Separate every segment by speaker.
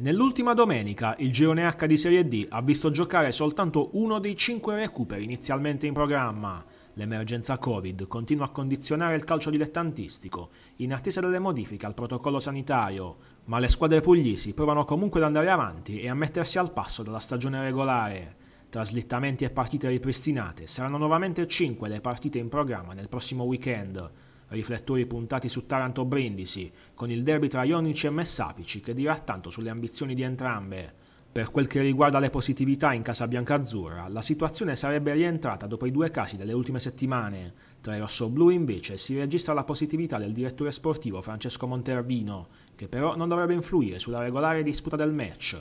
Speaker 1: Nell'ultima domenica il girone H di Serie D ha visto giocare soltanto uno dei cinque recuperi inizialmente in programma. L'emergenza Covid continua a condizionare il calcio dilettantistico in attesa delle modifiche al protocollo sanitario, ma le squadre pugliesi provano comunque ad andare avanti e a mettersi al passo dalla stagione regolare. Tra slittamenti e partite ripristinate saranno nuovamente cinque le partite in programma nel prossimo weekend, riflettori puntati su Taranto Brindisi, con il derby tra Ionici e Messapici che dirà tanto sulle ambizioni di entrambe. Per quel che riguarda le positività in casa biancazzurra, la situazione sarebbe rientrata dopo i due casi delle ultime settimane. Tra i rossoblù invece si registra la positività del direttore sportivo Francesco Montervino, che però non dovrebbe influire sulla regolare disputa del match.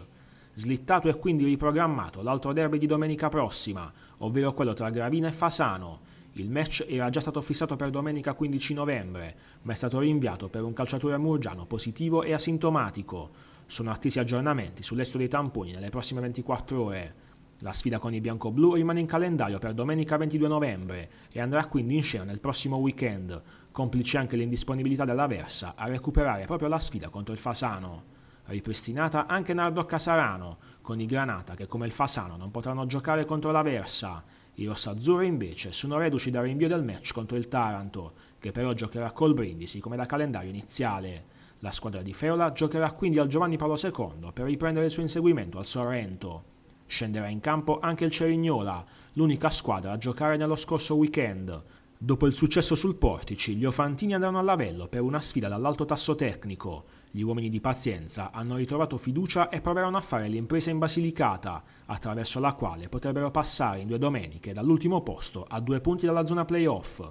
Speaker 1: Slittato e quindi riprogrammato l'altro derby di domenica prossima, ovvero quello tra Gravina e Fasano, il match era già stato fissato per domenica 15 novembre, ma è stato rinviato per un calciatore murgiano positivo e asintomatico. Sono attesi aggiornamenti sull'estito dei tamponi nelle prossime 24 ore. La sfida con i bianco-blu rimane in calendario per domenica 22 novembre e andrà quindi in scena nel prossimo weekend, complice anche l'indisponibilità dell'Aversa a recuperare proprio la sfida contro il Fasano. Ripristinata anche Nardo Casarano, con i Granata che come il Fasano non potranno giocare contro l'Aversa. I rossazzurri invece sono reduci dal rinvio del match contro il Taranto, che però giocherà col Brindisi come da calendario iniziale. La squadra di Feola giocherà quindi al Giovanni Paolo II per riprendere il suo inseguimento al Sorrento. Scenderà in campo anche il Cerignola, l'unica squadra a giocare nello scorso weekend. Dopo il successo sul Portici, gli Ofantini andranno a Lavello per una sfida dall'alto tasso tecnico. Gli uomini di pazienza hanno ritrovato fiducia e proveranno a fare l'impresa in Basilicata, attraverso la quale potrebbero passare in due domeniche dall'ultimo posto a due punti dalla zona playoff.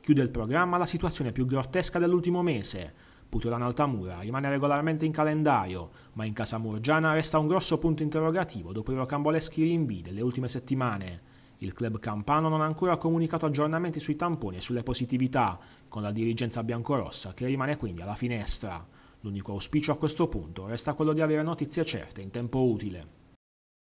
Speaker 1: Chiude il programma la situazione più grottesca dell'ultimo mese. Putrolana Altamura rimane regolarmente in calendario, ma in casa Murgiana resta un grosso punto interrogativo dopo i rocamboleschi rinvii delle ultime settimane. Il club campano non ha ancora comunicato aggiornamenti sui tamponi e sulle positività, con la dirigenza biancorossa che rimane quindi alla finestra. L'unico auspicio a questo punto resta quello di avere notizie certe in tempo utile.